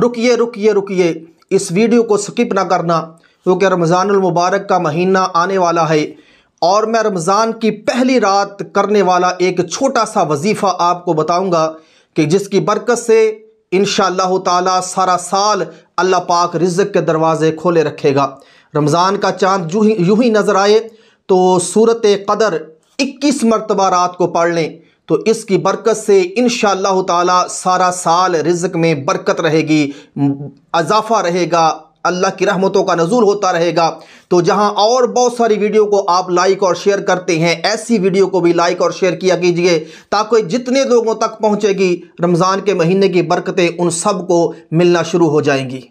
रुकिए रुकिए रुकिए इस वीडियो को स्किप ना करना क्योंकि रमज़ान मुबारक का महीना आने वाला है और मैं रमज़ान की पहली रात करने वाला एक छोटा सा वजीफ़ा आपको बताऊंगा कि जिसकी बरकत से इन ताला सारा साल अल्लाह पाक रिज्क के दरवाज़े खोले रखेगा रमज़ान का चांद यूँ ही यूँ ही नज़र आए तो सूरत कदर इक्कीस मरतबा रात को पढ़ लें तो इसकी बरकत से इन ताला सारा साल रिजक में बरकत रहेगी अजाफा रहेगा अल्लाह की रहमतों का नजूल होता रहेगा तो जहां और बहुत सारी वीडियो को आप लाइक और शेयर करते हैं ऐसी वीडियो को भी लाइक और शेयर किया कीजिए ताकि जितने लोगों तक पहुंचेगी रमज़ान के महीने की बरकतें उन सब को मिलना शुरू हो जाएंगी